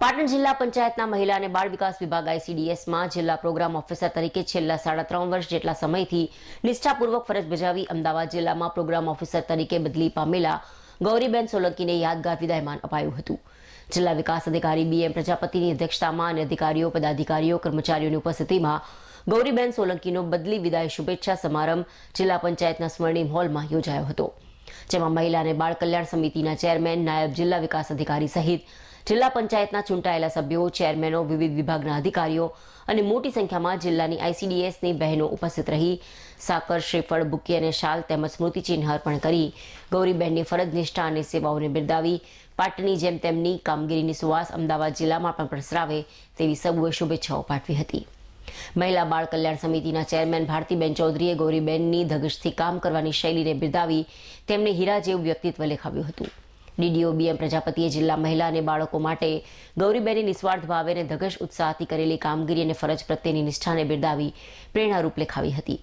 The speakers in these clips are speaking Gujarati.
પાટણ જિલ્લા પંચાયતના મહિલા અને બાળ વિકાસ વિભાગ આઈસીડીએસમાં જિલ્લા પ્રોગ્રામ ઓફિસર તરીકે છેલ્લા સાડા ત્રણ વર્ષ જેટલા સમયથી નિષ્ઠાપૂર્વક ફરજ બજાવી અમદાવાદ જિલ્લામાં પ્રોગ્રામ ઓફિસર તરીકે બદલી પામેલા ગૌરીબેન સોલંકીને યાદગાર વિદાયમાન અપાયું હતું જિલ્લા વિકાસ અધિકારી બીએમ પ્રજાપતિની અધ્યક્ષતામાં અને અધિકારીઓ પદાધિકારીઓ કર્મચારીઓની ઉપસ્થિતિમાં ગૌરીબેન સોલંકીનો બદલી વિદાય શુભેચ્છા સમારંભ જિલ્લા પંચાયતના સ્વર્ણિમ હોલમાં યોજાયો હતો જેમાં મહિલા અને બાળ કલ્યાણ સમિતિના ચેરમેન નાયબ જિલ્લા વિકાસ અધિકારી સહિત જિલ્લા પંચાયતના ચૂંટાયેલા સભ્યો ચેરમેનો વિવિધ વિભાગના અધિકારીઓ અને મોટી સંખ્યામાં જિલ્લાની આઈસીડીએસની બહેનો ઉપસ્થિત રહી સાકર શ્રીફળ બુકી અને શાલ તેમજ સ્મૃતિચિહ્ન અર્પણ કરી ગૌરીબહેનની ફરજ નિષ્ઠા અને સેવાઓને બિરદાવી પાટની જેમ તેમની કામગીરીની સુવાસ અમદાવાદ જિલ્લામાં પણ પ્રસરાવે તેવી સૌએ શુભેચ્છાઓ પાઠવી હતી મહિલા બાળ કલ્યાણ સમિતિના ચેરમેન ભારતીબેન ચૌધરીએ ગૌરીબેનની ધગશથી કામ કરવાની શૈલીને બિરદાવી તેમને હીરા જેવું વ્યક્તિત્વ લેખાવ્યું હતું ડીડીઓ બીએમ પ્રજાપતિએ જિલ્લા મહિલા અને બાળકો માટે ગૌરીબેની નિસ્વાર્થ ભાવે અને ધગશ ઉત્સાહથી કરેલી કામગીરી અને ફરજ પ્રત્યેની નિષ્ઠાને બિરદાવી પ્રેરણારૂપ લેખાવી હતી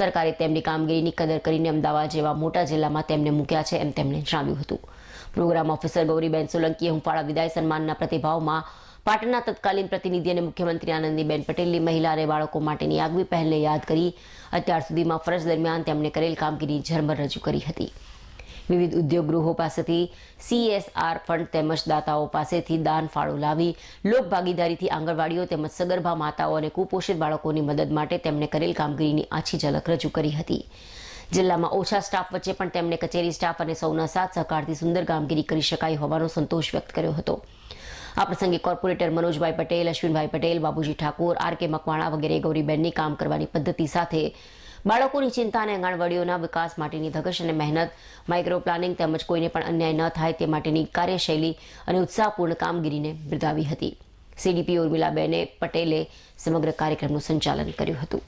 સરકારે તેમની કામગીરીની કદર કરીને અમદાવાદ જેવા મોટા જિલ્લામાં તેમને મૂક્યા છે એમ તેમણે જણાવ્યું હતું પ્રોગ્રામ ઓફિસર ગૌરીબેન સોલંકીએ હુંફાળા વિદાય સન્માનના પ્રતિભાવમાં પાટણના તત્કાલીન પ્રતિનિધિ અને મુખ્યમંત્રી આનંદીબેન પટેલની મહિલા અને બાળકો માટેની આગવી પહેલને યાદ કરી અત્યાર સુધીમાં ફરજ દરમિયાન તેમણે કરેલ કામગીરી ઝરમર રજૂ કરી હતી વિવિધ ઉદ્યોગ ગૃહો પાસેથી સીએસઆર ફંડ તેમજ દાતાઓ પાસેથી દાન ફાળો લાવી લોક ભાગીદારીથી આંગણવાડીઓ તેમજ સગર્ભા માતાઓ અને કુપોષિત બાળકોની મદદ માટે તેમણે કરેલ કામગીરીની આછી ઝલક રજૂ કરી હતી જિલ્લામાં ઓછા સ્ટાફ વચ્ચે પણ તેમણે કચેરી સ્ટાફ અને સૌના સાથ સહકારથી સુંદર કામગીરી કરી શકાય હોવાનો સંતોષ વ્યક્ત કર્યો હતો આ પ્રસંગે corporator Manojbhai Patel Ashwinbhai Patel Babuji Thakor R K Makwana વગેરે ગૌરીબેનની કામ કરવાની પદ્ધતિ સાથે બાળકોની ચિંતા અને આંગણવાડીઓના વિકાસ માટેની ધગશ અને મહેનત માઇક્રો પ્લાનિંગ તેમજ કોઈને પણ અન્યાય ન થાય તે માટેની કાર્યશૈલી અને ઉત્સાહપૂર્ણ કામગીરીને બિરદાવી હતી સીડીપી ઉર્મિલાબેને પટેલે સમગ્ર કાર્યક્રમનું સંચાલન કર્યું હતું